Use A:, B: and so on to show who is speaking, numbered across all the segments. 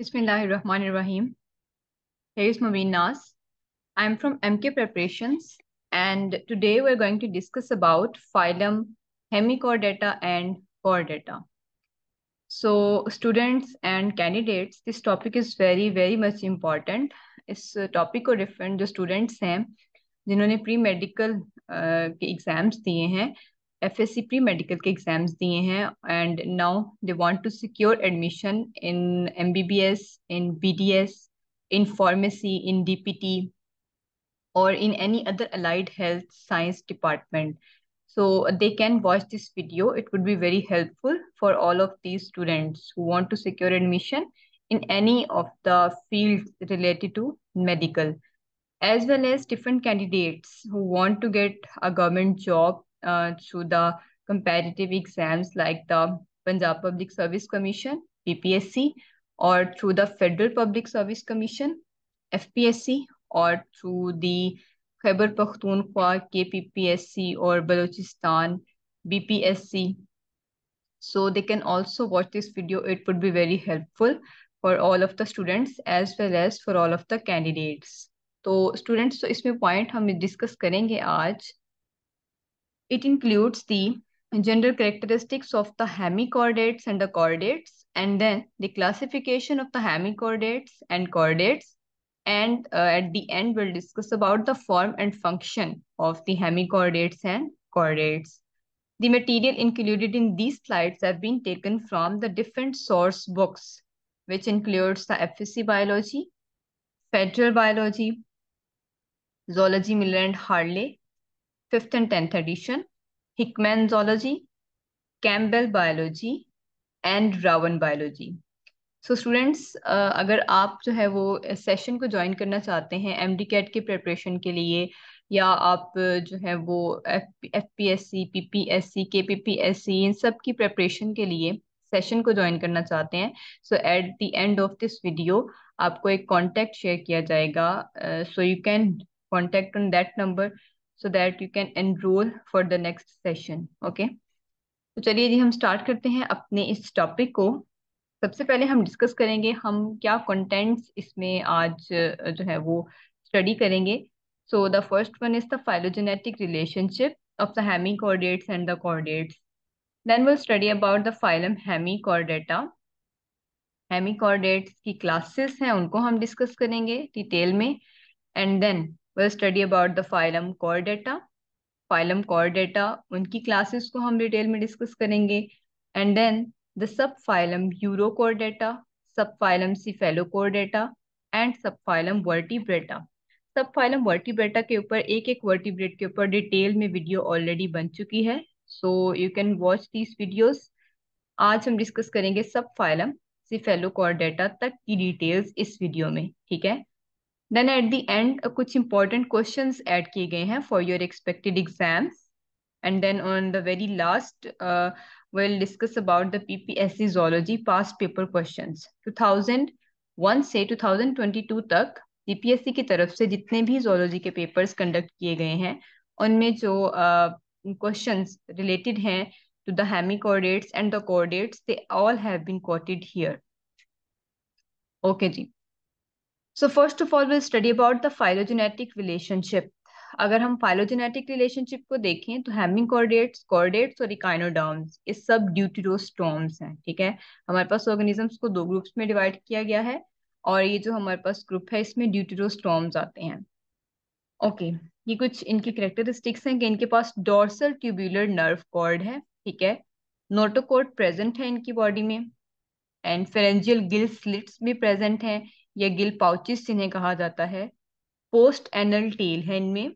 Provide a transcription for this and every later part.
A: Bismillahirrahmanirrahim. Here is Mubin Nas. I'm from MK Preparations and today we're going to discuss about phylum Hemichordata and chordata. So students and candidates, this topic is very very much important. This topic or different the students हैं जिन्होंने pre-medical uh, exams F S C pre medical के exams दिए हैं and now they want to secure admission in M B B S in B D S in pharmacy in D P T और in any other allied health science department so they can watch this video it would be very helpful for all of the students who want to secure admission in any of the field related to medical as well as different candidates who want to get a government job uh, through the competitive exams like the Punjab Public Service Commission, PPSC, or through the Federal Public Service Commission, FPSC, or through the Khyber Pakhtunkhwa, KPPSC, or Balochistan, BPSC. So they can also watch this video. It would be very helpful for all of the students as well as for all of the candidates. तो students तो इसमें point हम discuss करेंगे आज It includes the general characteristics of the hemichordates and the chordates, and then the classification of the hemichordates and chordates. And uh, at the end, we'll discuss about the form and function of the hemichordates and chordates. The material included in these slides have been taken from the different source books, which includes the FSC Biology, Federal Biology, Zoology Miller and Harley, fifth and tenth edition, Hickman Zoology, Campbell Biology, and Raven biology so students अगर आप जो है वो session को join करना चाहते हैं M D CAT के प्रिपरेशन के लिए या आप uh, जो है वो F P S C P P S C के पी पी एस सी इन सब की प्रिपरेशन के लिए सेशन को ज्वाइन करना चाहते हैं so at the end of this video आपको एक कॉन्टैक्ट शेयर किया जाएगा so you can contact on that number so that you can enroll for the next session. Okay. तो चलिए जी हम स्टार्ट करते हैं अपने इस टॉपिक को सबसे पहले हम डिस्कस करेंगे हम क्या कंटेंट्स इसमें आज जो है वो स्टडी करेंगे so the first one is the phylogenetic relationship of the hemichordates and the chordates then will study about the phylum hemichordata chordates की क्लासेस हैं उनको हम डिस्कस करेंगे डिटेल में and then will study about the phylum chordata phylum chordata उनकी classes को हम detail में discuss करेंगे and then the subphylum urochordata subphylum cephalochordata and subphylum vertebrata subphylum vertebrata के ऊपर एक एक वर्टिब्रेट के ऊपर डिटेल में वीडियो ऑलरेडी बन चुकी है so you can watch these videos आज हम डिस्कस करेंगे सब फाइलम सिफेलोकॉर्डेटा तक की डिटेल्स इस वीडियो में ठीक है देन एट द एंड कुछ इंपॉर्टेंट क्वेश्चन एड किए गए हैं for your expected exams and then on the very last uh, we'll discuss about zoology past paper question two thousand one से टू थाउजेंड ट्वेंटी टू तक GPSC की तरफ से जितने भी जोलॉजी के पेपर्स कंडक्ट किए गए हैं उनमें जो क्वेश्चंस uh, रिलेटेड हैं to the hemi coordinates and the coordinates they all have been quoted here okay जी so first of all will study about the phylogenetic relationship अगर हम फाइलोजेनेटिक रिलेशनशिप को देखें तो हेमिंग कॉर्डेट्स कॉर्डेट्स और इकाइनोडॉम्स ये सब ड्यूटीरोस्टोम्स हैं ठीक है हमारे पास ऑर्गेनिजम्स को दो ग्रुप्स में डिवाइड किया गया है और ये जो हमारे पास ग्रुप है इसमें ड्यूटीरोस्टोम्स आते हैं ओके okay, ये कुछ इनके करेक्टरिस्टिक्स हैं कि इनके पास डोर्सल ट्यूबुलर नर्व कॉर्ड है ठीक है नोटोकॉर्ड प्रेजेंट है इनकी बॉडी में एंड फेरेंजियल गिल स्लिट्स भी प्रेजेंट हैं या गिल पाउचिस जिन्हें कहा जाता है पोस्ट एनल टेल है इनमें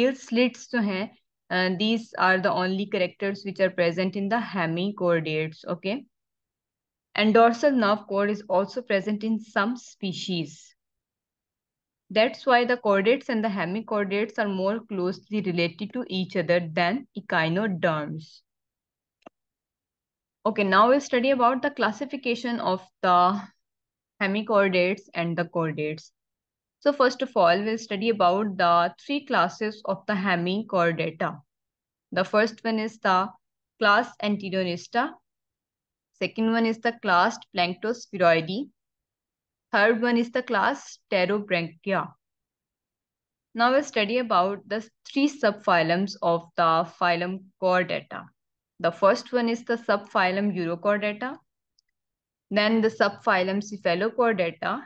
A: गिल स्लिट्स जो हैं these are the only characters which are present in the hemichordates okay and dorsal nerve cord is also present in some species That's why the chordates and the hemichordates are more closely related to each other than echinoderms. Okay, now we'll study about the classification of the hemichordates and the chordates. So first of all, we'll study about the three classes of the hemichordata. The first one is the class Antinonista. Second one is the class Planctospheroidae. Third one is the class Pterobranchia. Now we'll study about the three subphylums of the phylum Chordata. The first one is the subphylum Urochordata. Then the subphylum Cephalochordata.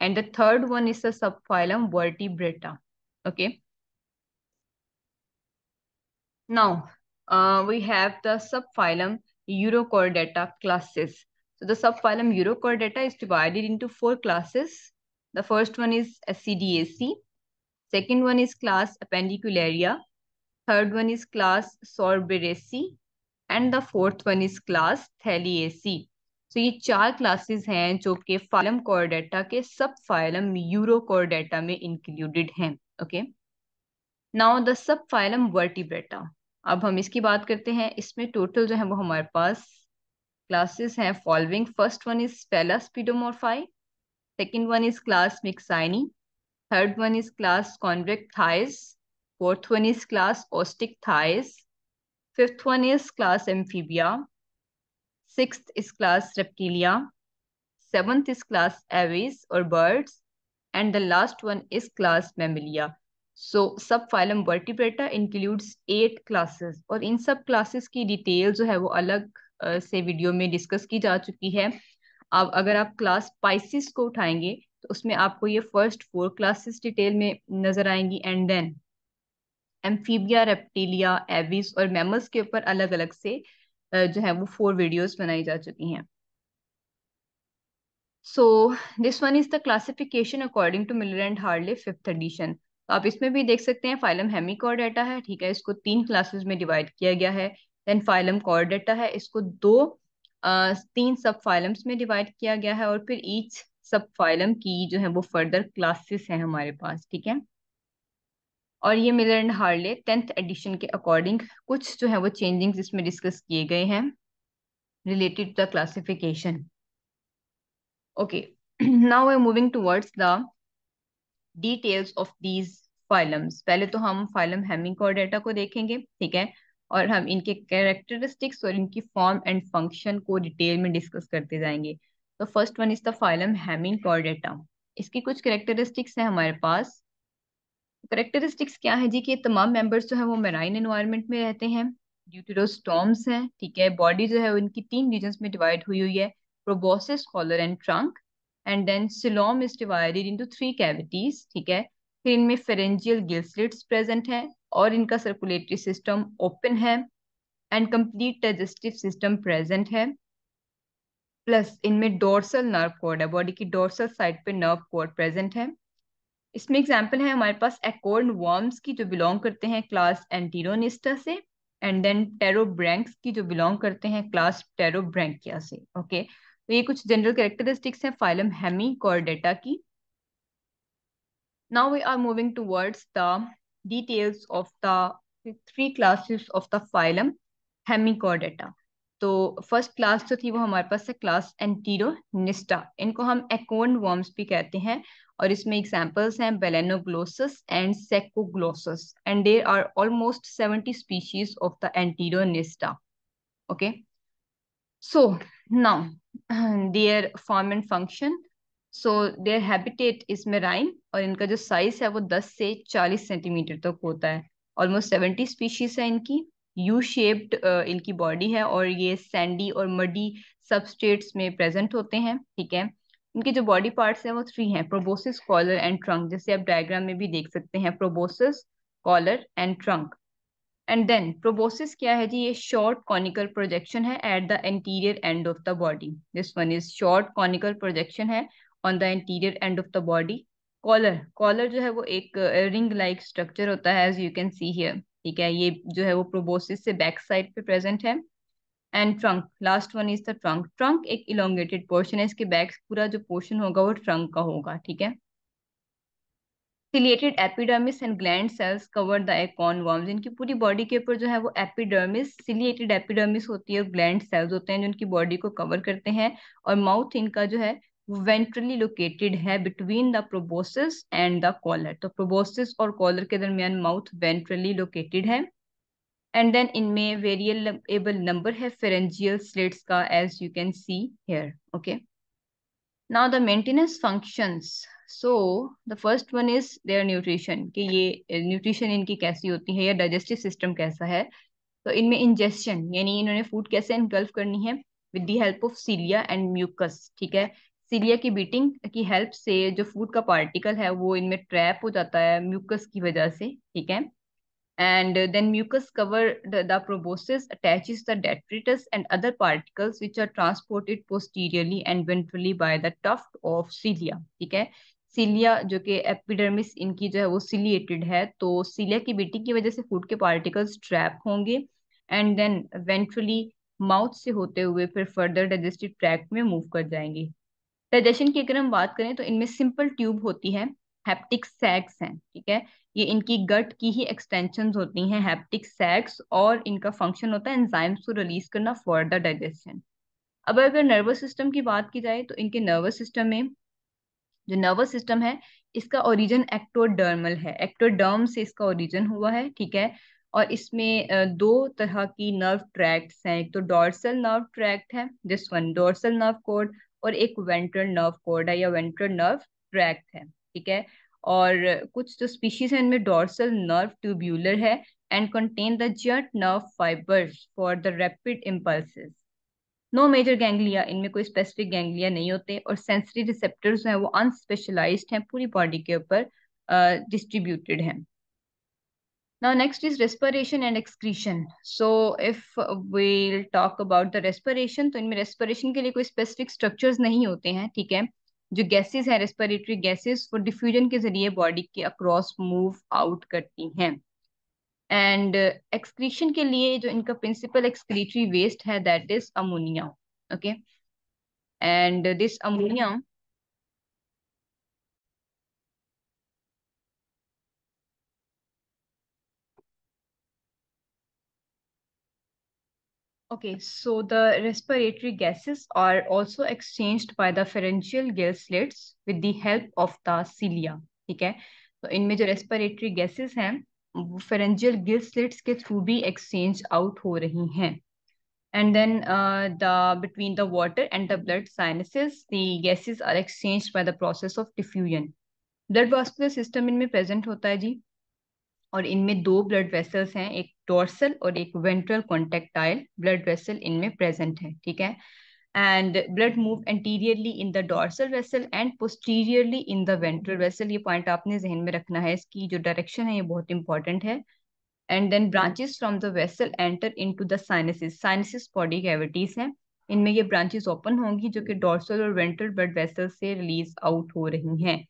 A: And the third one is the subphylum Vertebrata. Okay. Now, uh, we have the subphylum Urochordata classes. So the subphylum Urochordata is divided into four classes. The first one is SCDAC. Second one is class Appendicularia. Third one is class Sorberaceae. And the fourth one is class Thaliaceae. सो ये चार classes हैं जो कि phylum chordata के subphylum urochordata में included हैं okay now the subphylum vertebrata अब हम इसकी बात करते हैं इसमें टोटल जो है वो हमारे पास क्लासेस हैं following first one is cephalaspidomorphi second one is class myxini third one is class कॉन्वेक्ट थाइस fourth one is class osteichthyes fifth one is class amphibia sixth is class Reptilia, seventh is class aves or birds, and the last one is class Mammalia. सो subphylum vertebrata includes eight classes और इन सब classes की detail जो है वो अलग से वीडियो में डिस्कस की जा चुकी है अब अगर आप क्लास स्पाइसिस को उठाएंगे तो उसमें आपको ये फर्स्ट फोर क्लासेस डिटेल में नजर आएंगी and then amphibia reptilia aves और मैमल्स के ऊपर अलग अलग से जो है वो फोर वीडियोस बनाई जा चुकी हैं so this one is the classification according to Miller and हार्डले फिफ्थ एडिशन तो आप इसमें भी देख सकते हैं फाइलम हेमिकॉर्डेटा है ठीक है इसको तीन क्लासेस में डिवाइड किया गया है देन फाइलम कॉर्डेटा है इसको दो uh, तीन सब फाइलम्स में डिवाइड किया गया है और फिर ईच सब फाइलम की जो है वो फर्दर क्लासेस हैं हमारे पास ठीक है और ये Miller and Harley tenth edition के अकॉर्डिंग कुछ जो है वो चेंजिंग्स इसमें डिस्कस किए गए हैं related to the classification okay now I moving towards the details of these phylums पहले तो हम फाइलम हेमिंग को देखेंगे ठीक है और हम इनके कैरेक्टरिस्टिक्स और इनकी फॉर्म एंड फंक्शन को डिटेल में डिस्कस करते जाएंगे तो first one is the phylum hemichordata इसकी कुछ कैरेक्टरिस्टिक्स हैं हमारे पास करेक्टरिस्टिक्स क्या है जी कि तमाम मेंबर्स जो है वो मेराइन इन्वायरमेंट में रहते हैं ड्यूटेरोस्टॉम्स हैं ठीक है बॉडी जो है उनकी तीन रीजन में डिवाइड हुई हुई है proboscis collar and trunk and then coelom is divided into three cavities ठीक है फिर इनमें फेरेंजियल गिल्सलिट्स प्रेजेंट है और इनका सर्कुलेटरी सिस्टम ओपन है and complete digestive system present है प्लस इनमें डोर्सल नर्व कोड है बॉडी की डोर्सल साइड पे नर्व कोड प्रेजेंट है इसमें एग्जाम्पल है हमारे पास एकोर्न वर्म्स की जो बिलोंग करते हैं क्लास एंटीरोनिस्टा से एंड देन टेरोब्रैंक्स की जो बिलोंग करते हैं क्लास टेरोब्रैंकिया से ओके तो ये कुछ जनरल कैरेक्टरिस्टिक्स हैं फाइलम हेमी कॉर्डेटा की now we are moving towards the details of the three classes of the phylum hemichordata तो फर्स्ट क्लास जो थी वो हमारे पास है क्लास एंटीरो निस्टा इनको हम एकोन वर्म्स भी कहते हैं और इसमें एग्जाम्पल्स हैं balanoglossus and saccoglossus and there are almost seventy species of the enteropneusta okay so now their form and function so their habitat is marine और इनका जो साइज है वो दस से चालीस सेंटीमीटर तक होता है ऑलमोस्ट सेवेंटी स्पीशीज है इनकी यू शेप्ड uh, इनकी बॉडी है और ये सैंडी और मडी सबस्टेट्स में प्रेजेंट होते हैं ठीक है इनके जो बॉडी पार्ट्स हैं वो थ्री हैं प्रोबोसिस कॉलर एंड ट्रंक जैसे आप डायग्राम में भी देख सकते हैं proboscis collar and trunk and then proboscis क्या है जी ये शॉर्ट कॉनिकल प्रोजेक्शन है at the interior end of the body this one is short conical projection है on the anterior end of the body collar collar जो है वो एक रिंग लाइक स्ट्रक्चर होता है as you can see here ठीक है ये जो है वो प्रोबोसिस से बैक साइड पे प्रेजेंट है and trunk last one is the trunk trunk एक इलोंगेटेड पोर्शन है इसके बैक पूरा जो पोर्शन होगा वो ट्रंक का होगा ठीक है ciliated epidermis and gland cells cover the acorn worms इनकी पूरी बॉडी के ऊपर जो है वो एपिडर्मिस सिलिएटेड एपिडर्मिस होती है और ग्लैंड सेल्स होते हैं जो इनकी बॉडी को कवर करते हैं और माउथ इनका जो है वेंट्रली लोकेटेड है between the proboscis and the collar तो प्रोबोसिस और कॉलर के दरमियान माउथ वेंट्रली लोकेटेड है एंड देन इनमें वेरिएबल नंबर है फेरेंजियल स्लेट्स का as you can see here okay now the maintenance functions so the first one is their nutrition कि ये न्यूट्रिशन eh, इनकी कैसी होती है या डाइजेस्टिव सिस्टम कैसा है तो इनमें इंजेस्शन यानी इन्होंने फूड कैसे इनगल्फ करनी है with the help of cilia and mucus ठीक है सीलिया की बीटिंग की हेल्प से जो फूड का पार्टिकल है वो इनमें ट्रैप हो जाता है म्यूकस की वजह से ठीक है and then mucus cover the proboscis attach the detritus and other particles which are transported posteriorly and ventrally by the tuft of cilia ठीक है सीलिया जो कि एपिडर्मिस इनकी जो है वो सिलिएटेड है तो सीलिया की बीटिंग की वजह से फूड के पार्टिकल्स ट्रैप होंगे एंड देन वेंट्रली माउथ से होते हुए फिर फर्दर डाइजेस्टिव ट्रैक्ट में मूव कर जाएंगे डाइजेशन की अगर हम बात करें तो इनमें सिंपल ट्यूब होती है हैप्टिक सैक्स हैं ठीक है ये इनकी गट की ही एक्सटेंशन होती हैं हैप्टिक सैक्स और इनका फंक्शन होता है एंजाइम्स को रिलीज करना फॉर द डाइजेशन अब अगर नर्वस सिस्टम की बात की जाए तो इनके नर्वस सिस्टम में जो नर्वस सिस्टम है इसका ओरिजिन एक्टोडर्मल है एक्टोडर्म से इसका ओरिजिन हुआ है ठीक है और इसमें दो तरह की नर्व ट्रैक्ट्स हैं एक तो डोर्सल नर्व ट्रैक्ट है जिस वन डोर्सल नर्व कोड और एक वेंट्रल नर्व कोड है या वेंट्रल नर्व ट्रैक्ट है ठीक है और कुछ जो तो स्पीशीज है इनमें डोर्सल नर्व ट्यूब्यूलर है and contain the giant nerve fibres for the rapid impulses no major ganglia इनमें कोई स्पेसिफिक गैंग्लिया नहीं होते और सेंसरी रिसेप्टर्स हैं वो अनस्पेशलाइज्ड हैं पूरी बॉडी के ऊपर डिस्ट्रीब्यूटेड हैं Now, next is respiration and excretion. So, if we'll talk about the respiration, तो इनमें respiration के लिए कोई specific structures नहीं होते हैं ठीक है जो gases हैं respiratory gases वो diffusion के जरिए body के across move out करती हैं uh, excretion के लिए जो इनका principal excretory waste है that is ammonia okay and uh, this ammonia Okay, so the respiratory gases are also exchanged by the pharyngeal gill slits with the help of the cilia. ठीक है तो इनमें जो रेस्पिरेटरी गैसेस हैं वो pharyngeal gill slits के through भी exchange out हो रही हैं and then uh, the between the water and the blood sinuses the gases are exchanged by the process of diffusion blood vascular system इनमें present होता है जी और इनमें दो ब्लड वेसल्स हैं एक डोर्सल और एक वेंट्रल कॉन्टेक्टाइल ब्लड वेसल इनमें प्रेजेंट है ठीक है and blood move anteriorly in the dorsal vessel and posteriorly in the ventral vessel ये पॉइंट आपने जहन में रखना है इसकी जो डायरेक्शन है ये बहुत इंपॉर्टेंट है and then branches from the vessel enter to the sinuses sinuses body cavities हैं इनमें ये ब्रांचेस ओपन होंगी जो कि डोर्सल और वेंट्रल ब्लड वेसल से रिलीज आउट हो रही हैं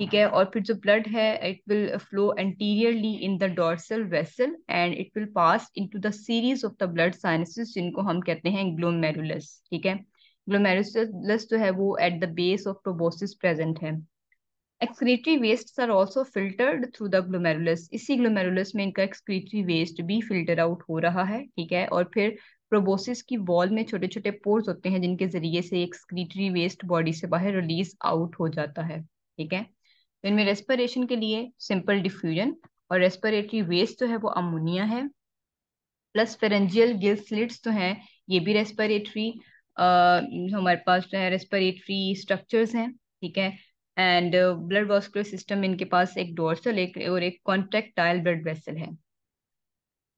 A: ठीक है और फिर जो ब्लड है it will flow anteriorly in the dorsal vessel and it will pass into the series of the blood sinuses जिनको हम कहते हैं ग्लोमेरुलस ठीक है ग्लोमेरुलस जो है वो at the base of proboscis present है excretory waste are also filtered through the glomerulus इसी ग्लोमेरुलस में इनका एक्सक्रीटरी वेस्ट भी फिल्टर आउट हो रहा है ठीक है और फिर प्रोबोसिस की वॉल में छोटे छोटे पोर्स होते हैं जिनके जरिए से एक्सक्रीटरी वेस्ट बॉडी से बाहर रिलीज आउट हो जाता है ठीक है इनमें रेस्परेशन के लिए सिंपल डिफ्यूजन और रेस्परेटरी वेस्ट तो है वो अमोनिया है प्लस फेरेंजियल गिल स्लिट्स तो हैं ये भी uh, हमारे पास जो है रेस्परेटरी स्ट्रक्चर्स हैं ठीक है एंड ब्लड वॉस्कुलर सिस्टम इनके पास एक डोर्सल एक और एक कॉन्ट्रेक्टाइल ब्लड वेसल है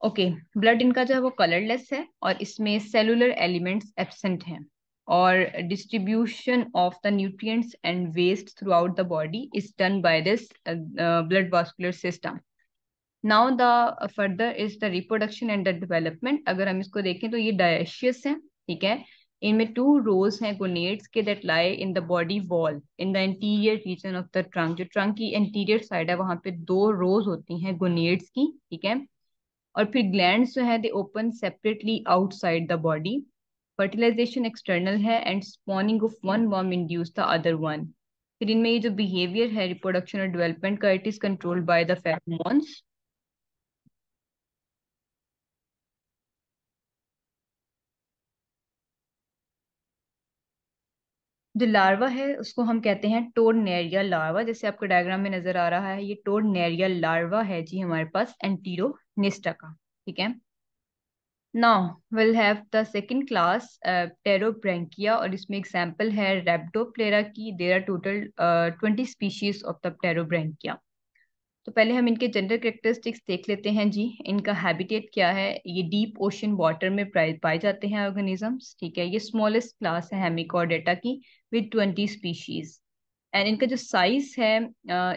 A: ओके okay, ब्लड इनका जो है वो कलरलेस है और इसमें सेलुलर एलिमेंट्स एबसेंट हैं or distribution of the nutrients and waste throughout the body is done by this uh, uh, blood vascular system. Now the further is the reproduction and the development अगर हम इसको देखें तो ये dioecious है ठीक है इनमें टू रोज हैं गोनेट्स के that lie in the body wall in the interior region of the trunk जो ट्रंक की इंटीरियर साइड है वहां पे दो रोज होती हैं गोनेट्स की ठीक है और फिर ग्लैंड जो है they open separately outside the body fertilization external है and spawning of one worm induce the other one फिर इनमें ये जो बिहेवियर है रिप्रोडक्शन और डेवलपमेंट का it is controlled by the pheromones जो लार्वा है उसको हम कहते हैं टोड नेरिया लार्वा जैसे आपको डायग्राम में नजर आ रहा है ये टोड नेरिया लार्वा है जी हमारे पास एंटीरो का ठीक है Now we'll have the second class, uh, Pterobranchia, और इसमें example है Rhabdoplera की. There are total uh, 20 species of the Pterobranchia. तो पहले हम इनके जेंडर करेक्टरिस्टिक्स देख लेते हैं जी इनका हैबिटेट क्या है ये डीप ओशन वाटर में पाए जाते हैं ऑर्गेनिजम्स ठीक है ये स्मॉलेस्ट क्लास है हेमिकॉर्डेटा की विद 20 स्पीशीज एंड इनका जो साइज है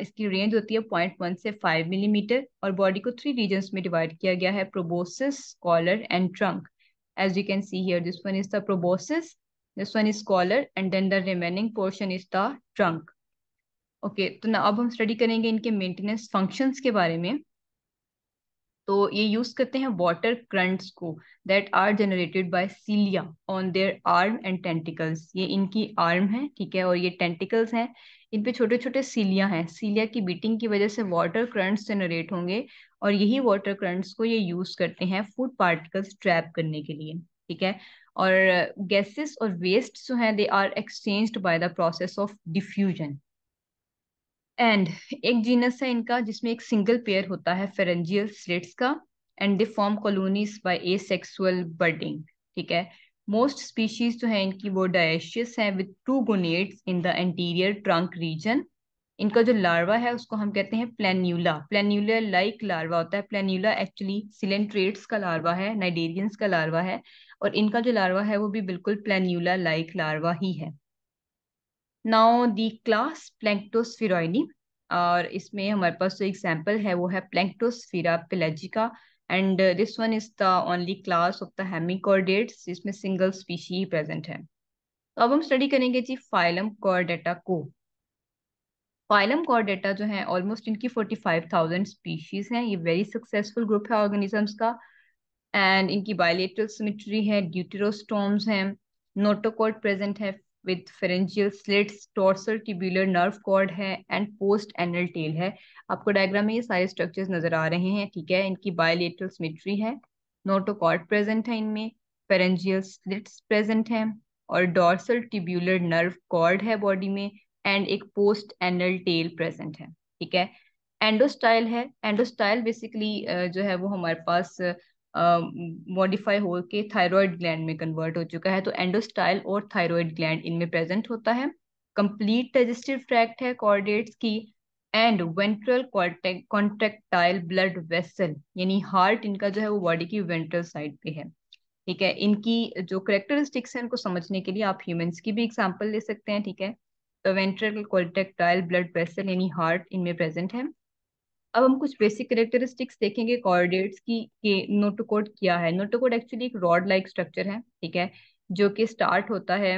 A: इसकी रेंज होती है पॉइंट वन से फाइव मिलीमीटर और बॉडी को थ्री रीजन में डिवाइड किया गया है proboscis collar and trunk as you can see here this one is the proboscis this one is collar and then the remaining portion is the trunk okay तो ना अब हम study करेंगे इनके मेंटेनेंस फंक्शंस के बारे में तो ये यूज करते हैं वाटर क्रंट्स को that are generated by cilia on their arm and tentacles ये इनकी आर्म है ठीक है और ये टेंटिकल्स हैं इन पे छोटे छोटे सीलिया हैं सीलिया की बीटिंग की वजह से वाटर करंट्स जनरेट होंगे और यही वाटर करंट्स को ये यूज करते हैं फूड पार्टिकल्स ट्रैप करने के लिए ठीक है और गैसेस और वेस्ट जो है they are exchanged by the process of diffusion and एक जीनस है इनका जिसमें एक सिंगल पेयर होता है फेरेंजियल स्लिट्स का and they form colonies by asexual budding ठीक है मोस्ट स्पीशीज जो है इनकी वो डायशियस है with two gonads in the anterior trunk region इनका जो लार्वा है उसको हम कहते हैं प्लेन्यूला प्लेन्यूला लाइक लार्वा होता है प्लेन्यूला एक्चुअली सिलेंट्रेट्स का लार्वा है नाइडेरियंस का लार्वा है और इनका जो लार्वा है वो भी बिल्कुल प्लेन्यूला लाइक लार्वा ही है नाउ दी क्लास प्लैंक्टोस्फिरोइनी और इसमें हमारे पास जो एग्जाम्पल है वो है Planctosphaera pelagica and this one is the only class of the hemichordates जिसमें सिंगल स्पीशी ही प्रेजेंट है तो अब हम स्टडी करेंगे जी फाइलम कॉर्डेटा को फाइलम कॉर्डेटा जो है ऑलमोस्ट इनकी फोर्टी फाइव थाउजेंड स्पीशीज हैं ये वेरी सक्सेसफुल ग्रुप है ऑर्गेनिजम्स का एंड इनकी बायोलेटरल सिमेट्री है ड्यूटेरोस्टोम्स हैं नोटोकॉर्ड प्रेजेंट है with pharyngeal slits dorsal tubular nerve cord है एंड पोस्ट एनल टेल है आपको डायग्राम में ये सारे स्ट्रक्चर्स नजर आ रहे हैं ठीक है इनकी बायोलेटरल सिमेट्री है नोटोकॉर्ड प्रेजेंट है इनमें पेरेंजियल स्लिट्स प्रेजेंट है और डॉर्सल टिब्यूलर नर्व कॉर्ड है बॉडी में एंड एक पोस्ट एनल टेल प्रेजेंट है ठीक है एंडोस्टाइल है एंडोस्टाइल बेसिकली जो है वो हमारे पास मॉडिफाई uh, के थायरॉयड ग्लैंड में कन्वर्ट हो चुका है तो एंडोस्टाइल और थायरॉयड ग्लैंड इनमें प्रेजेंट होता है कंप्लीट डाइजेस्टिव ट्रैक्ट है कॉर्डेट्स की and ventral contractile blood vessel यानी हार्ट इनका जो है वो बॉडी की वेंट्रल साइड पे है ठीक है इनकी जो करेक्टरिस्टिक्स हैं उनको समझने के लिए आप ह्यूमंस की भी एग्जाम्पल ले सकते हैं ठीक है तो वेंट्रल कॉन्ट्रेक्टाइल ब्लड वेसल यानी हार्ट इनमें प्रेजेंट है अब हम कुछ बेसिक करेक्टरिस्टिक्स देखेंगे कॉर्डेट्स की के नोटोकोड क्या है नोटोकोड एक्चुअली एक रॉड लाइक स्ट्रक्चर है ठीक है जो कि स्टार्ट होता है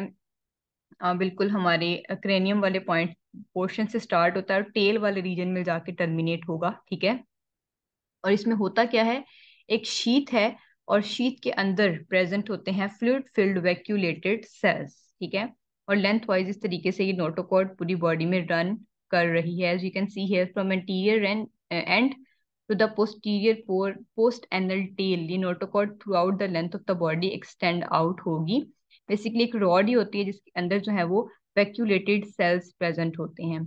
A: आ, बिल्कुल हमारे क्रेनियम वाले पॉइंट पोर्शन से स्टार्ट होता है और टेल वाले रीजन में जाके टर्मिनेट होगा ठीक है और इसमें होता क्या है एक शीत है और शीत के अंदर प्रेजेंट होते हैं फ्लूड फिल्ड वैक्यूलेटेड सेल्स ठीक है और लेंथ वाइज इस तरीके से ये नोटोकॉर्ड पूरी बॉडी में रन कर रही है as you can see here from anterior end end to the posterior pore, post anal tail ये notochord throughout the length of the body extend out होगी बेसिकली एक रॉड ही होती है जिसके अंदर जो है वो वैक्यूलेटेड सेल्स प्रेजेंट होते हैं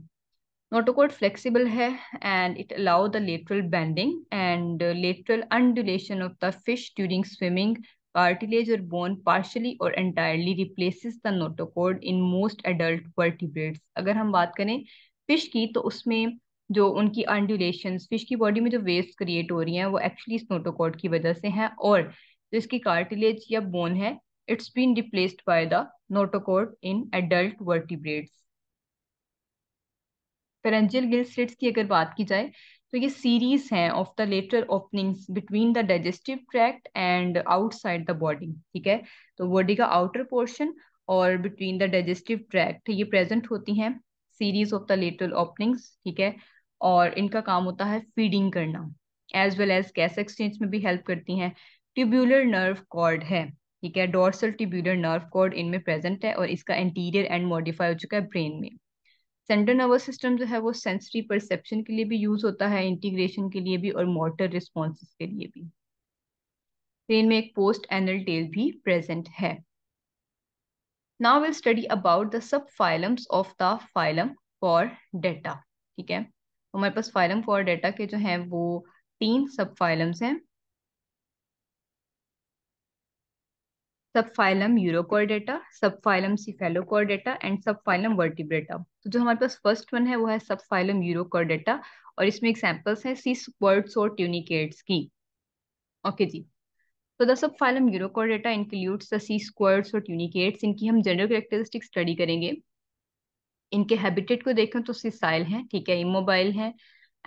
A: नोटोकॉर्ड फ्लेक्सिबल है and it allow the lateral bending and lateral undulation of the fish during swimming cartilage or bone partially or entirely replaces the notochord in most adult vertebrates अगर हम बात करें fish की तो उसमें जो उनकी अंडुलेशन फिश की बॉडी में जो वेस्ट क्रिएट हो रही है वो एक्चुअली स्नोटोकॉड की वजह से है और जो इसकी कार्टिलेज या बोन है it's been replaced by the notochord in adult vertebrates pharyngeal gill slits की अगर बात की जाए तो ये सीरीज हैं of the lateral openings between the digestive tract and outside the body ठीक है तो बॉडी का आउटर पोर्शन और बिटवीन द डाइजेस्टिव ट्रैक्ट ये प्रेजेंट होती हैं series of the lateral openings ठीक है और इनका काम होता है फीडिंग करना as well as gas exchange में भी हेल्प करती हैं ट्यूब्यूलर नर्व कॉर्ड है ठीक है डोर्सल ट्यूब्यूलर नर्व कॉर्ड इनमें प्रेजेंट है और इसका इंटीरियर एंड मॉडिफाई हो चुका है ब्रेन में सेंट्रल नर्वस सिस्टम जो है वो सेंसरी परसेप्शन के लिए भी यूज होता है इंटीग्रेशन के लिए भी और मोटर रिस्पॉन्स के लिए भी ब्रेन में एक पोस्ट एनल टेल भी प्रेजेंट है now will study about the subphylums of the phylum Chordata ठीक है हमारे तो पास फाइलम फॉर डेटा के जो हैं वो तीन सब फाइलम्स हैं सब फाइलम डेटा सब फाइलम डेटा एंड सब फाइलम वर्टिब्रेटा तो जो हमारे पास फर्स्ट वन है वो है सब फाइलम डेटा और इसमें एग्जाम्पल्स हैं सी वर्ड्स और ट्यूनिकेट्स की ओके okay जी तो द सब फाइलम डेटा इंक्लूड्स द सी स्क्वर्ड्स और ट्यूनिकेट्स इनकी हम जनरल करेक्टरिस्टिक स्टडी करेंगे इनके हैबिटेट को देखें तो सिसाइल हैं ठीक है इमोबाइल हैं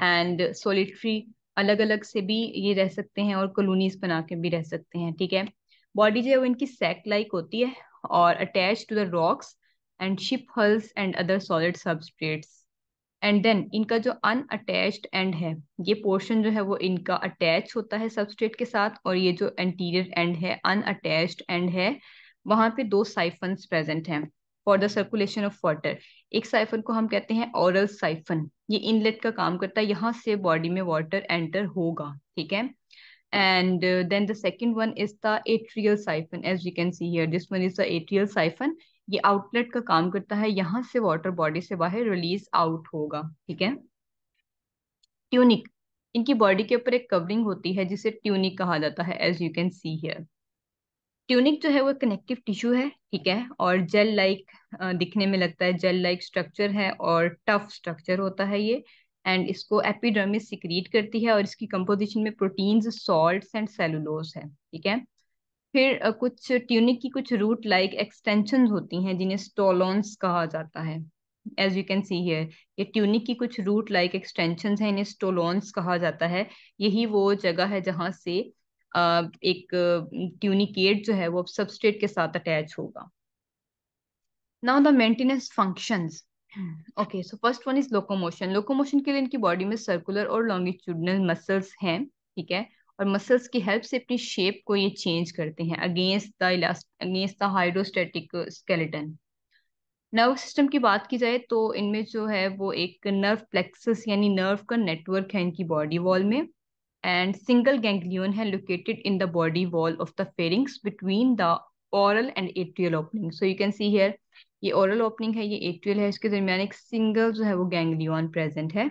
A: एंड सोलिट्री अलग अलग से भी ये रह सकते हैं और कॉलोनीज बना के भी रह सकते हैं ठीक है बॉडी जो है वो इनकी सैक लाइक होती है और attach to the rocks and ship hulls and other solid substrates and then इनका जो अनअटैच्ड एंड है ये पोर्शन जो है वो इनका अटैच होता है सबस्ट्रेट के साथ और ये जो एंटीरियर एंड है अनअटैच्ड एंड है वहाँ पे दो साइफन्स प्रेजेंट हैं for the circulation of water एक साइफन को हम कहते हैं ओरल साइफन ये इनलेट का काम करता है यहाँ से बॉडी में वाटर एंटर होगा ठीक है and then the second one is the atrial siphon as you can see see this one is the atrial siphon ये आउटलेट का काम करता है यहाँ से वाटर बॉडी से बाहर रिलीज आउट होगा ठीक है ट्यूनिक इनकी बॉडी के ऊपर एक कवरिंग होती है जिसे ट्यूनिक कहा जाता है as you can see here tunic जो है वो कनेक्टिव टिश्यू है ठीक है और जेल लाइक दिखने में लगता है जेल लाइक स्ट्रक्चर है और टफ स्ट्रक्चर होता है ये एंड इसको एपिडर्मिस सिक्रीट करती है और इसकी कंपोजिशन में प्रोटीन्स सॉल्ट एंड सेलुलोज है ठीक है फिर कुछ ट्यूनिक की कुछ रूट लाइक एक्सटेंशन होती हैं जिन्हें स्टोलॉन्स कहा जाता है as you can see here ये ट्यूनिक की कुछ रूट लाइक एक्सटेंशन हैं इन्हें स्टोलॉन्स कहा जाता है यही वो जगह है जहाँ से एक ट्यूनिकेट जो है वो सबस्टेट के साथ अटैच होगा now the maintenance functions okay so first one is locomotion locomotion के लिए इनकी बॉडी में सर्कुलर और लॉन्गिट्यूडनल मसल्स हैं ठीक है और मसल्स की हेल्प से अपनी शेप को ये चेंज करते हैं अगेंस्ट द इलास्ट against the hydrostatic skeleton nerve system की बात की जाए तो इनमें जो है वो एक नर्व प्लेक्सस यानी नर्व का नेटवर्क है इनकी बॉडी वॉल में एंड सिंगल गैंगलियन है located in the body wall of the pharynx between the oral and atrial opening so you can see here ये ओरल ओपनिंग है ये एट्रियल है इसके दरमियान एक सिंगल जो है वो गैंग्लियन प्रेजेंट है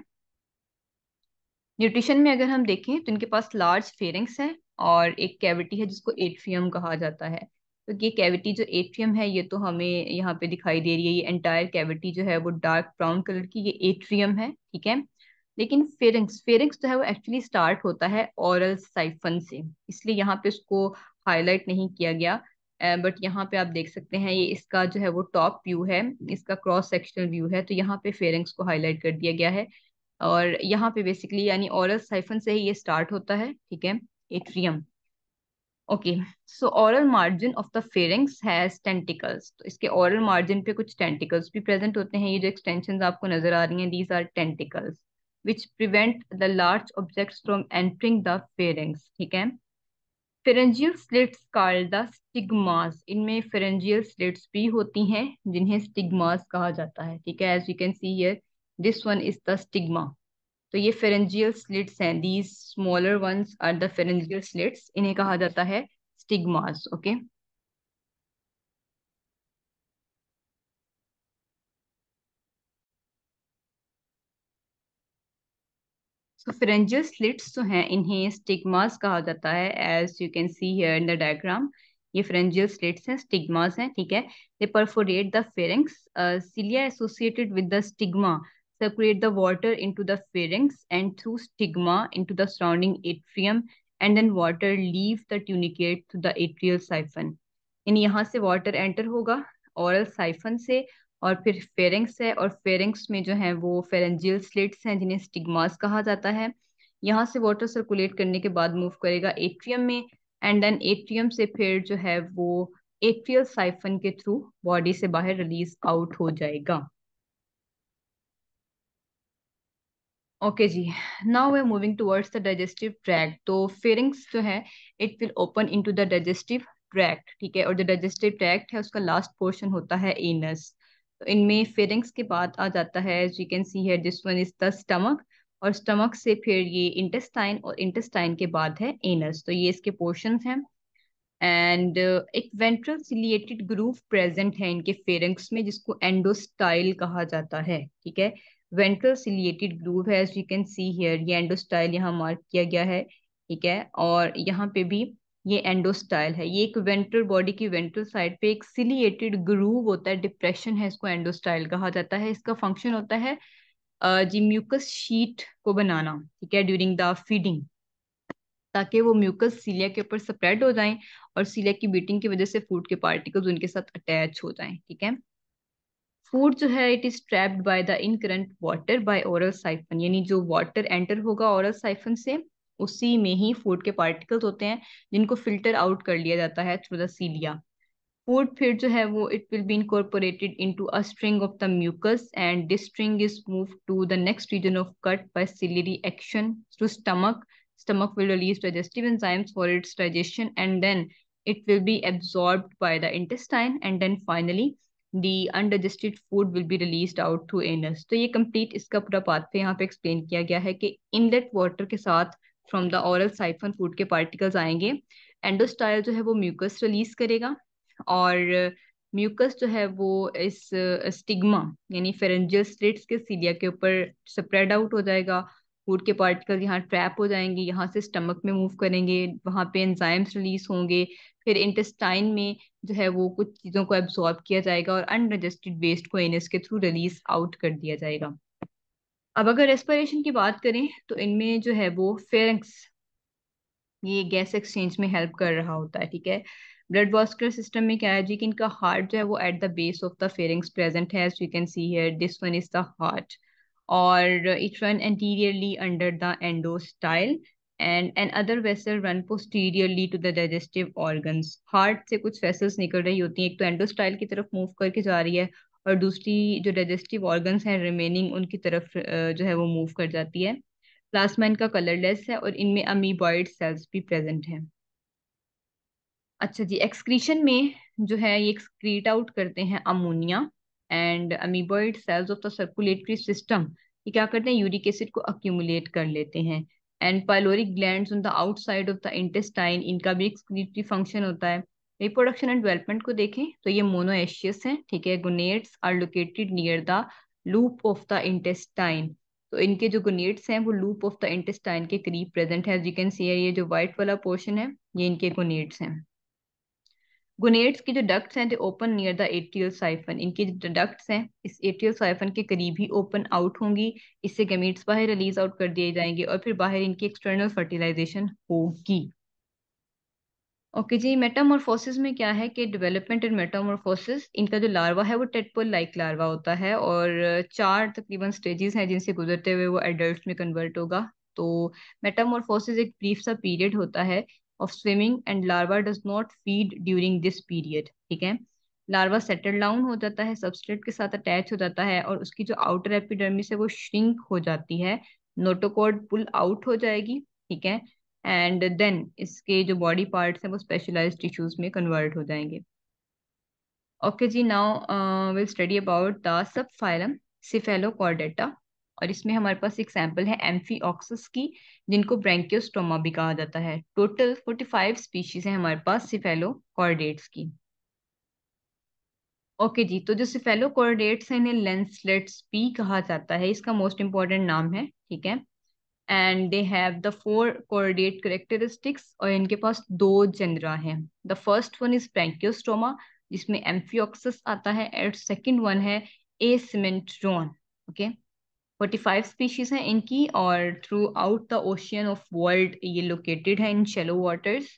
A: न्यूट्रिशन में अगर हम देखें तो इनके पास लार्ज फेरिंग्स है और एक कैविटी है जिसको एट्रियम कहा जाता है तो ये कैविटी जो एट्रियम है ये तो हमें यहाँ पे दिखाई दे रही है ये एंटायर कैविटी जो है वो डार्क ब्राउन कलर की ये एट्रियम है ठीक है लेकिन फेरिंग्स फेरिंग्स जो है वो एक्चुअली स्टार्ट होता है औरल साइफन से इसलिए यहाँ पे उसको हाईलाइट नहीं किया गया बट यहाँ पे आप देख सकते हैं ये इसका जो है वो टॉप व्यू है इसका क्रॉस सेक्शनल व्यू है तो यहाँ पे फेरिंग्स को हाईलाइट कर दिया गया है और यहाँ पे बेसिकली यानी ओरल साइफन से ही ये स्टार्ट होता है ठीक है atrium okay so oral margin of the pharynx has tentacles तो इसके ऑरल मार्जिन पे कुछ टेंटिकल्स भी प्रेजेंट होते हैं ये जो एक्सटेंशन आपको नजर आ रही हैं these are tentacles which prevent the large object from entering the pharynx ठीक है pharyngeal slits called the stigmas इनमें फेरेंजियल स्लिट्स भी होती हैं जिन्हें स्टिग्मास कहा जाता है ठीक है as you can see here this one is the stigma तो ये फेरेंजियल स्लिट्स हैं these smaller ones are the pharyngeal slits इन्हें कहा जाता है stigmas okay okay? So pharyngeal slits जो हैं इन्हें स्टिग्मास कहा जाता है as you can see here in the diagram ये फ्रेंजियल स्लिट्स हैं स्टिग्मास हैं ठीक है they perforate the pharynx cilia associated with the stigma separate the water into the pharynx and through stigma into the surrounding atrium and then water leave the tunicate through the atrial siphon in यहाँ से water enter होगा औरल siphon से और फिर pharynx है और pharynx में जो है वो फेरेंजियल स्लिट्स हैं जिन्हें स्टिग्मास कहा जाता है यहाँ से वाटर सर्कुलेट करने के बाद मूव करेगा एट्रियम में एंड देन एट्रियम से फिर जो है वो एट्रियल साइफन के थ्रू बॉडी से बाहर रिलीज आउट हो जाएगा ओके okay जी now we moving towards the digestive tract तो फेरिंग्स जो है it will open into the digestive tract ठीक है और जो डाइजेस्टिव ट्रैक्ट है उसका लास्ट पोर्शन होता है एनस इनमें फेरिंग्स के बाद आ जाता है एज यू कैन सी है this one is the stomach और स्टमक से फिर ये इंटेस्टाइन और इंटेस्टाइन के बाद है एनस तो ये इसके पोर्शन हैं एंड uh, एक वेंट्रल सिलिएटेड ग्रूव प्रेजेंट है इनके फेरिंग्स में जिसको एंडोस्टाइल कहा जाता है ठीक है वेंट्रल सिलिएटेड ग्रूव है as you can see here ये एंडोस्टाइल यहाँ मार्क किया गया है ठीक है और यहाँ पे भी ये एंडोस्टाइल है ये एक वेंट्रल बॉडी की वेंट्रल साइड पे एक सिलिएटेड ग्रूव होता है डिप्रेशन है इसको एंडोस्टाइल कहा जाता है इसका फंक्शन होता है जी म्यूकस शीट को बनाना ठीक है ड्यूरिंग द फीडिंग ताकि वो म्यूकस सीलिया के ऊपर स्प्रेड हो जाए और सीलिया की बीटिंग की वजह से फूड के पार्टिकल्स उनके साथ अटैच हो जाए ठीक है फूड जो है it is trapped by the in current water by oral siphon यानी जो वाटर एंटर होगा ओरल साइफन से उसी में ही फूड के पार्टिकल्स होते हैं जिनको फिल्टर आउट कर लिया जाता है थ्रू द सीलिया फूड फिर जो है वो it will be incorporated into a string of the mucus and this string is move to the next region of gut by ciliary action to stomach stomach will release digestive enzymes for its digestion and then it will be absorb by the intestine and then finally the undigested food will be release out through anus तो ये complete इसका पूरा path पे यहाँ पे explain किया गया है कि इनलेट वाटर के साथ from the oral siphon food के पार्टिकल्स आएंगे एंडोस्टाइल जो है वो म्यूकस रिलीज करेगा और म्यूकस uh, जो है वो इस स्टिग्मा uh, यानी फेरेंजियल स्ट्रेट्स के सीलिया के ऊपर स्प्रेड आउट हो जाएगा फूड के पार्टिकल यहाँ ट्रैप हो जाएंगे यहाँ से स्टमक में मूव करेंगे वहाँ पे एंजाइम्स रिलीज होंगे फिर इंटेस्टाइन में जो है वो कुछ चीज़ों को एब्जॉर्ब किया जाएगा और अनडाइजेस्टेड वेस्ट को एनएस के थ्रू रिलीज आउट कर दिया जाएगा अब अगर रेस्परेशन की बात करें तो इनमें जो है वो फेरेंक्स ये गैस एक्सचेंज में हेल्प कर रहा होता है ठीक है ब्लड वास्कुलर सिस्टम में क्या है जी कि इनका हार्ट जो है वो at the base of the pharynx present है you can see here this one is the heart और it run anteriorly under the endostyle and another vessel run posteriorly to the digestive organs heart से कुछ vessels निकल रही होती हैं एक तो एंडोस्टाइल की तरफ मूव करके जा रही है और दूसरी जो डाइजेस्टिव ऑर्गन्स हैं रिमेनिंग उनकी तरफ जो है वो मूव कर जाती है प्लाज्मा इनका कलरलेस है और इनमें अमीबॉइड सेल्स भी प्रेजेंट हैं अच्छा जी एक्सक्रीशन में जो है ये एक्सक्रीट आउट करते हैं ammonia and amoeboid cells of the circulatory system ये क्या करते हैं यूरिक एसिड को अक्यूमुलेट कर लेते हैं and pyloric gland on the outside of the intestine इनका भी एक्सक्रीटरी फंक्शन होता है रिप्रोडक्शन एंड डेवलपमेंट को देखें तो ये मोनोएशियस हैं ठीक है gonads are located near the loop of the intestine तो इनके जो गुनेट्स हैं वो लूप ऑफ द इंटेस्टाइन के करीब प्रेजेंट है यू कैन सी ये जो व्हाइट वाला पोर्शन है ये इनके गुनेट्स हैं गुनेट्स की जो डक्ट्स हैं open near the atrial siphon इनके जो डक्ट्स हैं इस एट्रियल साइफन के करीब ही ओपन आउट होंगी इससे गमीट्स बाहर रिलीज आउट कर दिए जाएंगे और फिर बाहर इनकी एक्सटर्नल फर्टिलाइजेशन होगी ओके जी मेटामोरफोसिस में क्या है कि डेवलपमेंट इन मेटामोरफोसिस इनका जो लार्वा है वो टेटपोल लाइक लार्वा होता है और चार तकरीबन स्टेजेस हैं जिनसे गुजरते हुए वो एडल्ट में कन्वर्ट होगा तो मेटामोरफोसिस एक ब्रीफ सा पीरियड होता है of swimming and larva does not feed during this period ठीक है लार्वा सेटल डाउन हो जाता है सबस्ट्रेट के साथ अटैच हो जाता है और उसकी जो आउटर एपिडर्मिस है वो श्रिंक हो जाती है नोटोकॉर्ड पुल आउट हो जाएगी ठीक है एंड देन इसके जो बॉडी पार्ट्स हैं वो स्पेशलाइज्ड टिश्यूज में कन्वर्ट हो जाएंगे ओके जी now will study about the subphylum Cephalochordata और इसमें हमारे पास एक सैंपल है एम्फी ऑक्सस की जिनको ब्रैंकियोस्टोमा भी कहा जाता है टोटल फोर्टी फाइव स्पीशीज है हमारे पास सिफेलोकॉर्डेट्स की ओके जी तो जो सिफेलोकॉर्डेट्स हैं इन्हें लेंसलेट्स भी कहा जाता है इसका मोस्ट इम्पॉर्टेंट नाम है ठीक है and they have the four chordate characteristics और इनके पास दो जनरा हैं the first one is Branchiostoma जिसमें एम्फियोक्सिस आता है एंड सेकेंड वन है Asymmetron okay forty five species हैं इनकी और throughout the ocean of world ये लोकेटेड है in shallow waters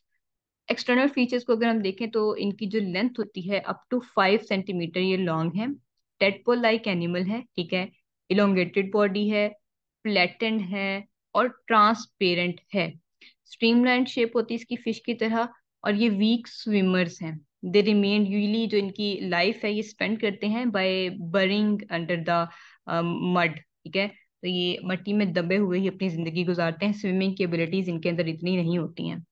A: external features को अगर हम देखें तो इनकी जो लेंथ होती है अप टू फाइव सेंटीमीटर ये लॉन्ग है टेटपोल लाइक एनिमल है ठीक है इलोंगेटेड बॉडी है फ्लैटेंड है और ट्रांसपेरेंट है स्ट्रीमलाइन शेप होती है इसकी फिश की तरह और ये वीक स्विमर्स हैं दे रिमेन यूजली जो इनकी लाइफ है ये स्पेंड करते हैं by burrowing under the mud ठीक है तो ये मट्टी में दबे हुए ही अपनी जिंदगी गुजारते हैं स्विमिंग की एबिलिटीज इनके अंदर इतनी नहीं होती हैं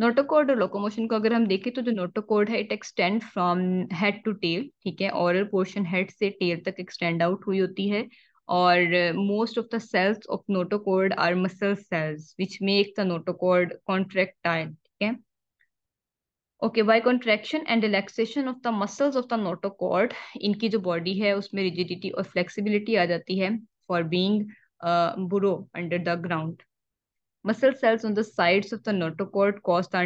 A: नोटोकोड और लोकोमोशन को अगर हम देखें तो जो नोटोकोड है it extend from head to tail ठीक है ऑरल पोर्शन हेड से टेल तक एक्सटेंड आउट हुई होती है और or most of the cells of notochord are muscle cells which make the notochord ठीक है okay by contraction and relaxation of the muscles of the notochord इनकी जो बॉडी है उसमें रिजिडिटी और फ्लेक्सिबिलिटी आ जाती है for being burrow under the ground muscle cells on the sides of the notochord cause the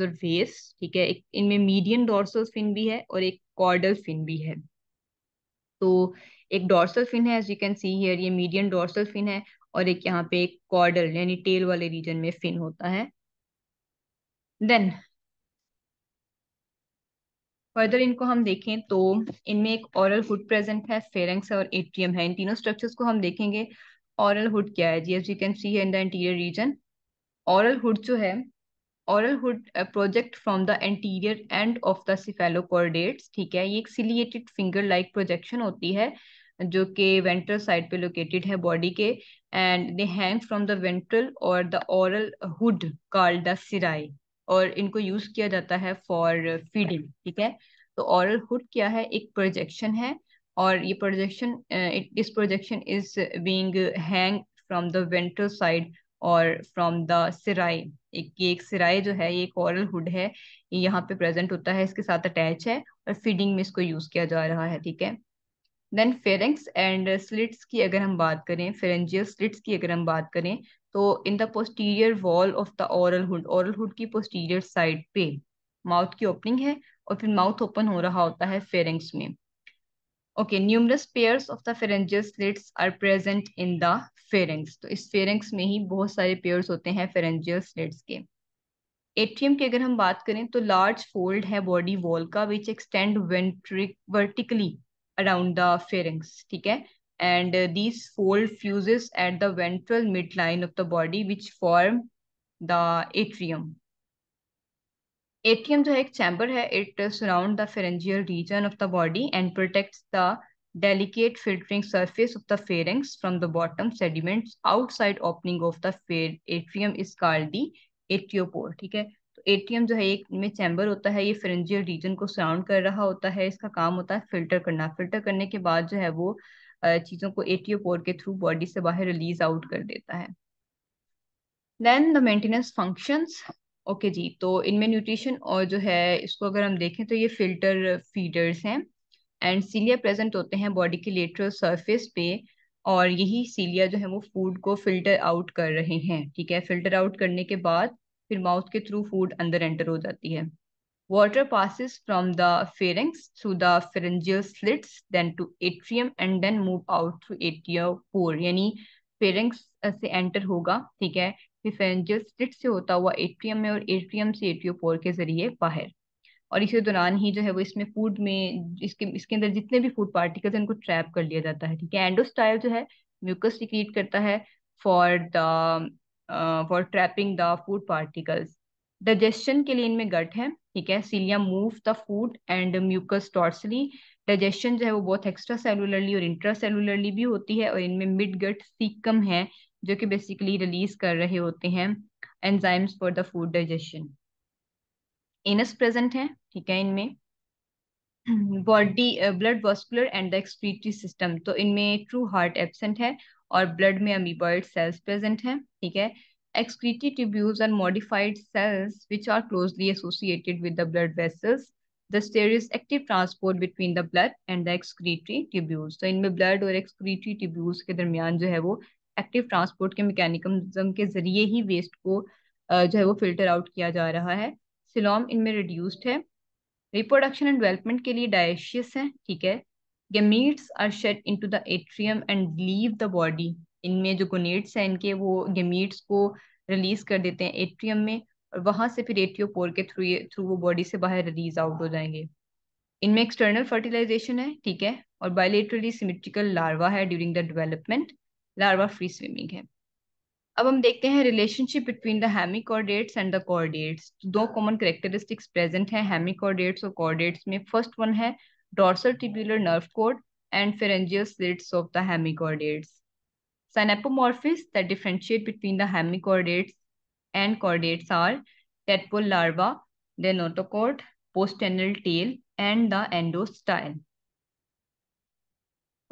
A: और वेस ठीक है इनमें मीडियम डॉर्सल फिन भी है और एक कॉर्डल फिन भी है तो एक डोर्सल फिन है as you can see here ये मीडियम डोर्सल फिन है और एक यहाँ पे एक कॉर्डल यानी टेल वाले रीजन में फिन होता है देन फर्दर इनको हम देखें तो इनमें एक ऑरल हुड प्रेजेंट है फेरेंक्स और एट्रियम है इन तीनों स्ट्रक्चर्स को हम देखेंगे ऑरल हुड क्या है जी as you can see in the interior region oral hood जो है oral hood project from the anterior end of the cephalochordates ठीक है ये एक ciliated finger like projection होती है जो कि ventral side पे located है body के and they hang from the ventral or the oral hood called the cirri और इनको use किया जाता है for feeding ठीक है तो oral hood क्या है एक projection है और ये projection uh, this projection is being hang from the ventral side or from the cirri एक ये एक सिराए जो है ये एक हुड है ये यहाँ पे प्रेजेंट होता है इसके साथ अटैच है और फीडिंग में इसको यूज किया जा रहा है ठीक है देन फेरेंक्स एंड स्लिट्स की अगर हम बात करें फेरेंजियल स्लिट्स की अगर हम बात करें तो in the posterior wall of the oral hood oral hood की पोस्टीरियर साइड पे माउथ की ओपनिंग है और फिर माउथ ओपन हो रहा होता है फेरेंक्स में okay numerous pairs of the pharyngeal slits are present in the pharynx तो इस फेरेंग्स में ही बहुत सारे pairs होते हैं फेरेंजियस स्लिट्स के एट्रियम की अगर हम बात करें तो लार्ज फोल्ड है बॉडी वॉल का which extend vertically around the pharynx ठीक है and this fold fuses at the ventral mid line of the body which form the atrium atrium जो है एक चैम्बर है it surround pharyngeal region of the body and protects the delicate filtering surface of the pharynx from the bottom sediments outside opening of the फेर atrium is called the एटियोपोर ठीक है तो ATM जो है एक में चैम्बर होता है ये फेरेंजियल रीजन को सराउंड कर रहा होता है इसका काम होता है फिल्टर करना फिल्टर करने के बाद जो है वो चीजों को एटियोपोर के थ्रू बॉडी से बाहर रिलीज आउट कर देता है then the maintenance functions okay जी तो इनमें न्यूट्रिशन और जो है इसको अगर हम देखें तो ये फिल्टर फीडर्स हैं एंड सीलिया प्रेजेंट होते हैं बॉडी के लेटरल सरफेस पे और यही सीलिया जो है वो फूड को फिल्टर आउट कर रहे हैं ठीक है फिल्टर आउट करने के बाद फिर माउथ के थ्रू फूड अंदर एंटर हो जाती है water passes from the pharynx through the pharyngeal slits then to atrium and then move out through atria यानी pharynx से एंटर होगा ठीक है डिफेंजर स्लिट से होता हुआ एट्रियम में और एट्रियम से एट्रियोपोर के जरिए बाहर और इसी दौरान ही जो है वो इसमें फूड में इसके इसके अंदर जितने भी फूड पार्टिकल्स हैं उनको ट्रैप कर लिया जाता है ठीक है एंडोस्टाइल जो है म्यूकस सिक्रीट करता है for the for trapping the food particles digestion के लिए इनमें गट है ठीक है cilia move the food and mucus torsally digestion जो है वो बहुत एक्स्ट्रा सेलुलरली और इंट्रा सेलुलरली भी होती है और इनमें मिड गट सीकम है जो कि बेसिकली रिलीज कर रहे होते हैं enzymes for the food digestion anus present है ठीक है इनमें body blood vascular and the excretory system तो इनमें ट्रू हार्ट एबसेंट है और ब्लड में अमीबॉइड सेल्स प्रेजेंट हैं ठीक है excretory tubules are modified cells which are closely associated with the blood vessels there is active transport between the blood and the excretory tubules तो इनमें blood और excretory tubules के दरमियान जो है वो एक्टिव ट्रांसपोर्ट के मैकेनिज्म के जरिए ही वेस्ट को जो है वो फिल्टर आउट किया जा रहा है सिलोम इनमें रिड्यूस्ड है रिप्रोडक्शन एंड डेवलपमेंट के लिए डायशियस है ठीक है gametes are shed into the atrium and leave the body इनमें जो गोनेट्स हैं इनके वो गेमीट्स को रिलीज कर देते हैं एट्रियम में और वहां से फिर एट्रियोपोर के थ्रू थ्रू वो बॉडी से बाहर रिलीज आउट हो जाएंगे इनमें एक्सटर्नल फर्टिलाइजेशन है ठीक है और बायोलेटरली सिमेट्रिकल लार्वा है during the development larva free swimming है अब हम देखते हैं relationship between the hemichordates and the chordates दो कॉमन करेक्टरिस्टिक्स प्रेजेंट है हैमी कॉर्डेट्स और कॉर्डेट्स में फर्स्ट वन है dorsal tubular nerve cord and pharyngeal slits of the hemichordates synapomorphies the differentiate between the hemichordates and chordates are tadpole larva the notochord postanal tail and the endostyle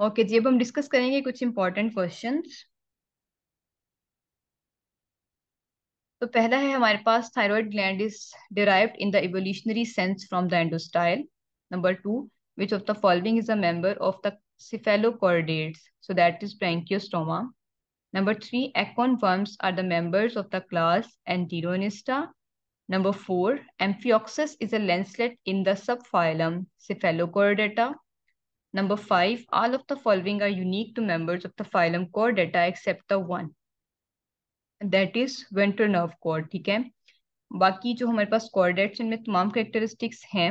A: okay जी अब हम discuss करेंगे कुछ important questions तो पहला है हमारे पास thyroid gland is derived in the evolutionary sense from the endostyle number two which of the following is a member of the so that is branchiostoma number 3 acorn worms are the members of the class antironista number 4 amphioxus is a lancelet in the subphylum cephalochordata Number five, all of the following are unique to members of the phylum Chordata except the one. That is ventral nerve cord, ठीक है बाकी जो हमारे पास chordates इनमें तमाम characteristics हैं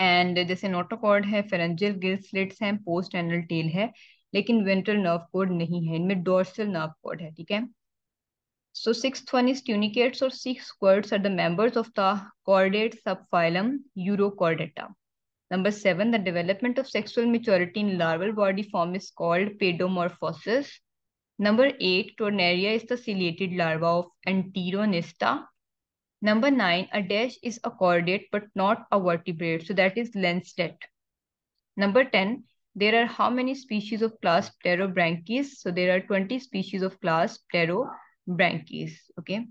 A: and जैसे notochord है फेरेंजियल गिल स्लिट्स हैं पोस्ट एनल टेल है लेकिन वेंट्रल नर्व कोड नहीं है इनमें डोर्सल नर्व कोड है ठीक है So sixth one is tunicates or six squirts are the members of the chordate subphylum Urochordata. Number seven, the development of sexual maturity in larval body form is called pedomorphosis. Number eight, Tornaria is the ciliated larva of Anteronista. Number nine, a dash is a chordate but not a vertebrate, so that is Lensdet. Number 10, there are how many species of class Pterobranchies? So there are 20 species of class Pterobranchies, okay?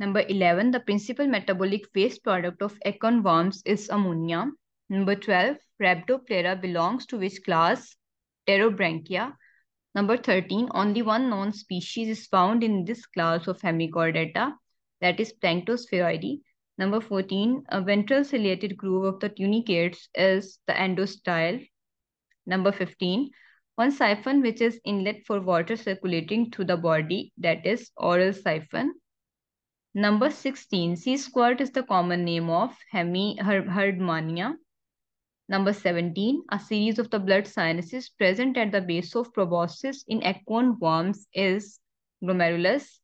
A: Number 11, the principal metabolic waste product of acorn worms is ammonia. Number 12, Rhabdoptera belongs to which class? Pterobranchia. Number 13, only one known species is found in this class of Hemichordata, that is Planctospheroidae. Number 14, a ventral ciliated groove of the tunicates is the endostyle. Number 15, one siphon which is inlet for water circulating through the body, that is oral siphon. Number 16, C squirt is the common name of hemi, her, Number 17, a series of the blood sinuses present at the base of proboscis in equine worms is glomerulus.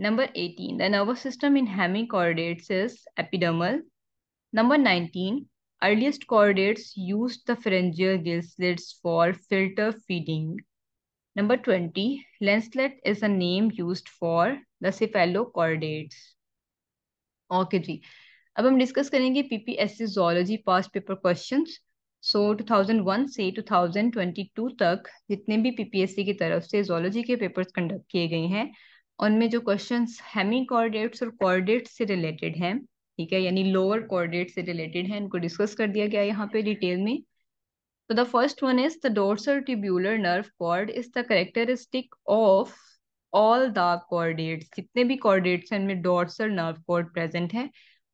A: Number 18, the nervous system in hemichordates is epidermal. Number 19, earliest chordates used the pharyngeal gill slits for filter feeding. Number 20, lenslet is a name used for the cephalochordates. Okay जी, अब हम discuss करेंगे PPSC zoology past paper questions. So so, 2001 से 2022 तक जितने भी PPSC की तरफ से जोलॉजी के पेपर्स कंडक्ट किए गए हैं उनमें जो क्वेश्चंस हेमी कॉर्डेट्स और कॉर्डेट्स से रिलेटेड हैं ठीक है यानी लोअर कॉर्डेट से रिलेटेड हैं इनको डिस्कस कर दिया गया यहाँ पे डिटेल में So the first one is the dorsal tubular nerve cord is the characteristic of all the chordates. जितने bhi chordates hain mein dorsal nerve cord present hai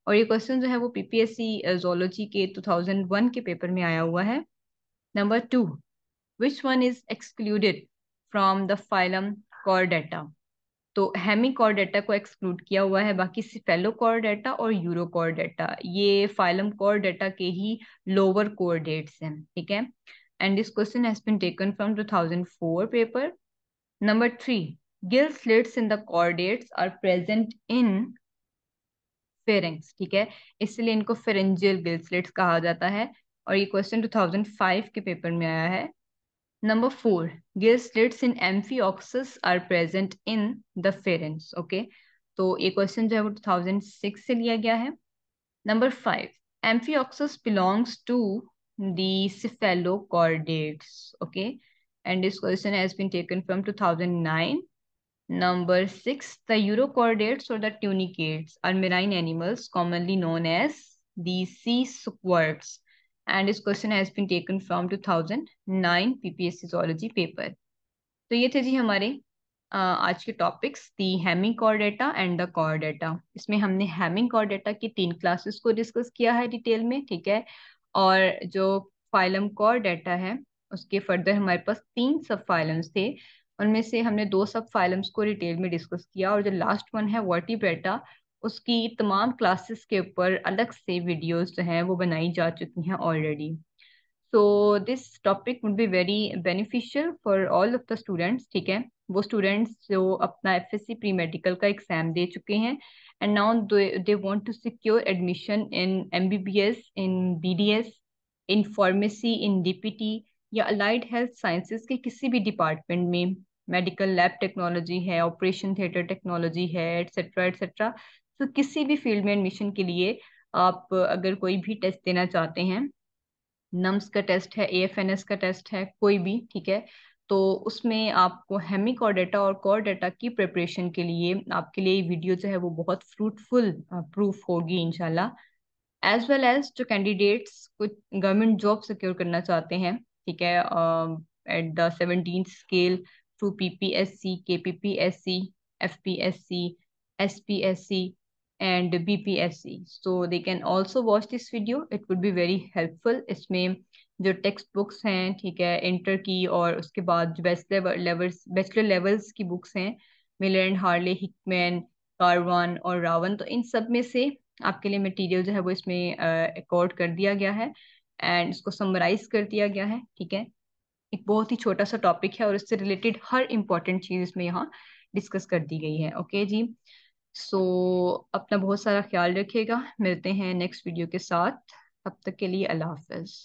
A: aur ye question jo hai wo ppsc zoology ke 2001 ke paper mein aaya hua hai number 2 which one is excluded from the phylum chordata तो डेटा को exclude किया हुआ है बाकी core data और डेटा ये फाइलम डेटा के ही लोअर डेट्स हैं ठीक है and this question has been taken from 2004 paper number three gill slits in the chordates are present in pharynx ठीक है इसलिए इनको फेरेंजियल गिल स्लिट्स कहा जाता है और ये क्वेश्चन 2005 के पेपर में आया है Number four, gill slits in amphioxus are present in the pharynx. Okay, so a question is है वो 2006 से लिया गया है number five amphioxus belongs to cephalochordates okay and this question has been 2009 number 6 the urochordates or the tunicates are marine animals commonly known as the sea squirts and this question has been taken from 2009 PPSC zoology paper. तो ये थे जी हमारे आज के topics the hemichordata and the कॉर इसमें हमने Hamming core की तीन क्लासेस को डिस्कस किया है डिटेल में ठीक है और जो फाइलम कॉर डेटा है उसके फर्दर हमारे पास तीन सब फाइलम्स थे उनमें से हमने दो सब फाइलम्स को डिटेल में डिस्कस किया और जो लास्ट वन है वर्टिब्रेटा उसकी तमाम क्लासेस के ऊपर अलग से वीडियोस जो हैं वो बनाई जा चुकी हैं already so this topic would be very beneficial for all of the students ठीक है वो स्टूडेंट्स जो अपना एफ एस प्री मेडिकल का एग्जाम दे चुके हैं and now they want to secure admission in M B B S in B D S in pharmacy in D P T या अलाइड हेल्थ साइंसिस के किसी भी डिपार्टमेंट में medical lab technology है ऑपरेशन थिएटर टेक्नोलॉजी है etcetera etcetera तो किसी भी फील्ड में एडमिशन के लिए आप अगर कोई भी टेस्ट देना चाहते हैं नम्स का टेस्ट है ए का टेस्ट है कोई भी ठीक है तो उसमें आपको हेमी कॉर डेटा और कॉर डेटा की प्रिपरेशन के लिए आपके लिए वीडियो जो है वो बहुत फ्रूटफुल प्रूफ होगी इनशाला एज वेल एज जो कैंडिडेट्स कुछ गवर्नमेंट जॉब सिक्योर करना चाहते हैं ठीक है at the seventeen scale to P P S C के P P S C F P S C S P S C S C so they can also watch this video it would be very helpful इसमें जो text books हैं ठीक है inter की और उसके बाद जो बैचलर लेवल्स बैचलर लेवल्स की बुक्स हैं मिलर एंड हार्ले हिकमैन कारवान और रावण तो इन सब में से आपके लिए मटेरियल जो है वो इसमें रिकॉर्ड uh, कर दिया गया है एंड इसको समराइज कर दिया गया है ठीक है एक बहुत ही छोटा सा टॉपिक है और इससे रिलेटेड हर इम्पोर्टेंट चीज़ इसमें यहाँ डिस्कस कर दी गई है ओके जी सो so, अपना बहुत सारा ख्याल रखिएगा मिलते हैं नेक्स्ट वीडियो के साथ तब तक के लिए अल्लाह हाफिज